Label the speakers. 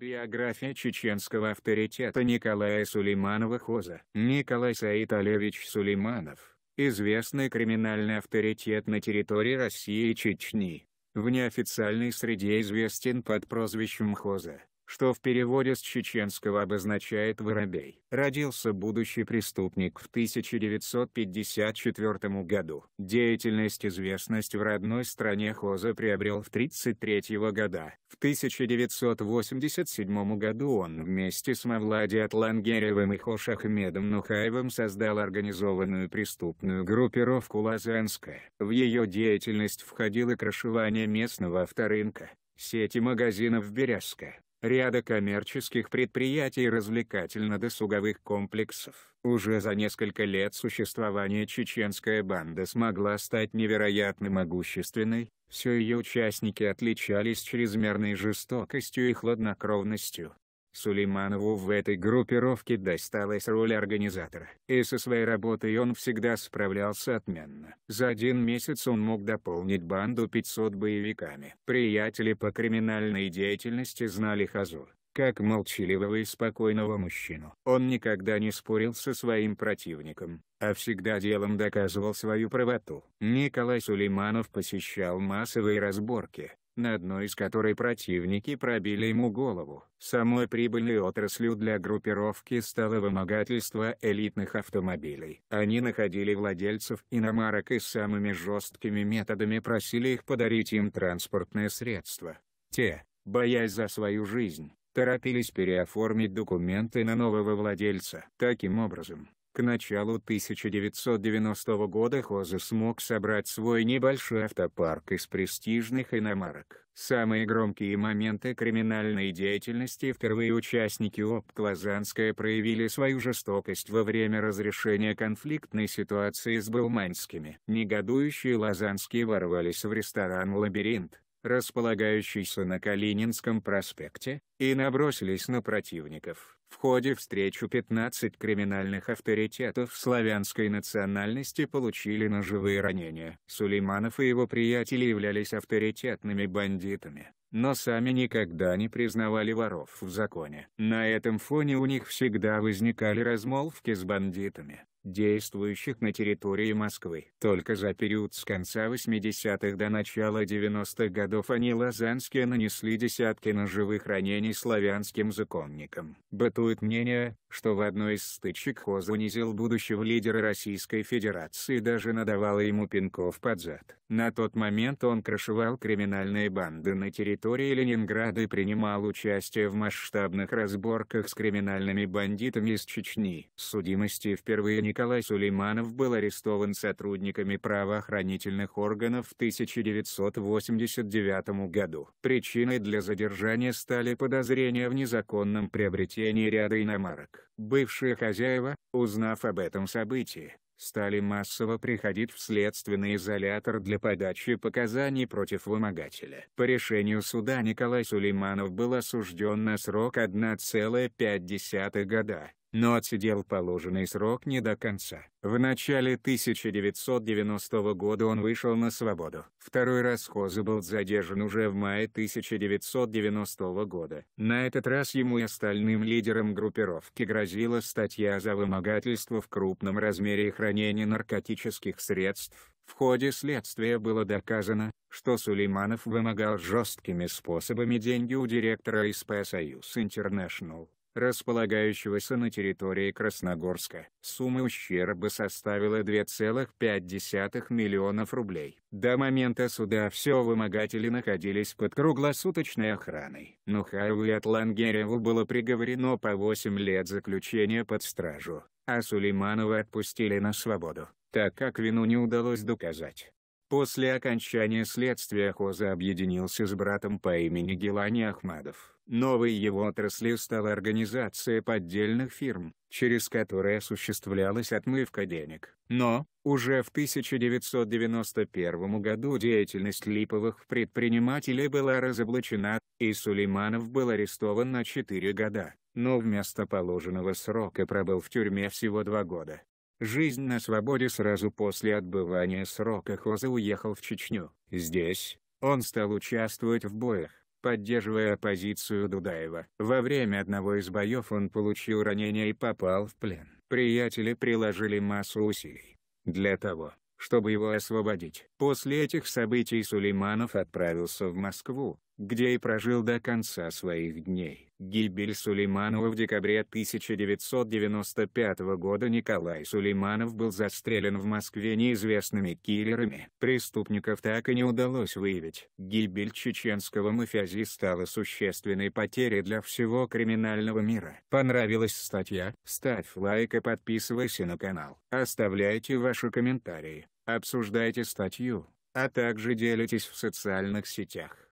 Speaker 1: Биография чеченского авторитета Николая Сулейманова Хоза Николай Саид Олевич Сулейманов, известный криминальный авторитет на территории России и Чечни. В неофициальной среде известен под прозвищем Хоза что в переводе с чеченского обозначает «воробей». Родился будущий преступник в 1954 году. Деятельность известность в родной стране Хоза приобрел в 1933 года. В 1987 году он вместе с Мавлади Атлангеревым и Хошахмедом Ахмедом Нухаевым создал организованную преступную группировку «Лазанская». В ее деятельность входило крышевание местного авторынка, сети магазинов «Березка», ряда коммерческих предприятий и развлекательно-досуговых комплексов. Уже за несколько лет существования чеченская банда смогла стать невероятно могущественной, все ее участники отличались чрезмерной жестокостью и хладнокровностью. Сулейманову в этой группировке досталась роль организатора. И со своей работой он всегда справлялся отменно. За один месяц он мог дополнить банду 500 боевиками. Приятели по криминальной деятельности знали Хазу, как молчаливого и спокойного мужчину. Он никогда не спорил со своим противником, а всегда делом доказывал свою правоту. Николай Сулейманов посещал массовые разборки, на одной из которой противники пробили ему голову. Самой прибыльной отраслью для группировки стало вымогательство элитных автомобилей. Они находили владельцев иномарок и самыми жесткими методами просили их подарить им транспортное средство. Те, боясь за свою жизнь, торопились переоформить документы на нового владельца. Таким образом, к началу 1990 года Хозе смог собрать свой небольшой автопарк из престижных иномарок. Самые громкие моменты криминальной деятельности впервые участники ОП Клазанская проявили свою жестокость во время разрешения конфликтной ситуации с Булманскими. Негодующие лазанские ворвались в ресторан «Лабиринт», располагающийся на Калининском проспекте, и набросились на противников. В ходе встречи 15 криминальных авторитетов славянской национальности получили ножевые ранения. Сулейманов и его приятели являлись авторитетными бандитами, но сами никогда не признавали воров в законе. На этом фоне у них всегда возникали размолвки с бандитами действующих на территории Москвы. Только за период с конца 80-х до начала 90-х годов они лазанские нанесли десятки ножевых ранений славянским законникам. Бытует мнение, что в одной из стычек Хоз унизил будущего лидера Российской Федерации и даже надавала ему пинков под зад. На тот момент он крышевал криминальные банды на территории Ленинграда и принимал участие в масштабных разборках с криминальными бандитами из Чечни. С судимости впервые Николай Сулейманов был арестован сотрудниками правоохранительных органов в 1989 году. Причиной для задержания стали подозрения в незаконном приобретении ряда иномарок бывшие хозяева, узнав об этом событии, стали массово приходить в следственный изолятор для подачи показаний против вымогателя. По решению суда Николай Сулейманов был осужден на срок 1,5 года но отсидел положенный срок не до конца. В начале 1990 года он вышел на свободу. Второй раз Хоза был задержан уже в мае 1990 года. На этот раз ему и остальным лидерам группировки грозила статья за вымогательство в крупном размере и хранение наркотических средств. В ходе следствия было доказано, что Сулейманов вымогал жесткими способами деньги у директора СП «Союз Интернешнл» располагающегося на территории Красногорска. Сумма ущерба составила 2,5 миллионов рублей. До момента суда все вымогатели находились под круглосуточной охраной. Нухаеву и Атлангереву было приговорено по 8 лет заключения под стражу, а Сулейманова отпустили на свободу, так как вину не удалось доказать. После окончания следствия Хоза объединился с братом по имени Гелани Ахмадов. Новой его отраслью стала организация поддельных фирм, через которые осуществлялась отмывка денег. Но, уже в 1991 году деятельность липовых предпринимателей была разоблачена, и Сулейманов был арестован на 4 года, но вместо положенного срока пробыл в тюрьме всего 2 года. Жизнь на свободе сразу после отбывания срока Хоза уехал в Чечню. Здесь, он стал участвовать в боях, поддерживая оппозицию Дудаева. Во время одного из боев он получил ранение и попал в плен. Приятели приложили массу усилий. Для того, чтобы его освободить. После этих событий Сулейманов отправился в Москву, где и прожил до конца своих дней. Гибель Сулейманова в декабре 1995 года Николай Сулейманов был застрелен в Москве неизвестными киллерами. Преступников так и не удалось выявить. Гибель чеченского мафиози стала существенной потерей для всего криминального мира. Понравилась статья? Ставь лайк и подписывайся на канал. Оставляйте ваши комментарии, обсуждайте статью, а также делитесь в социальных сетях.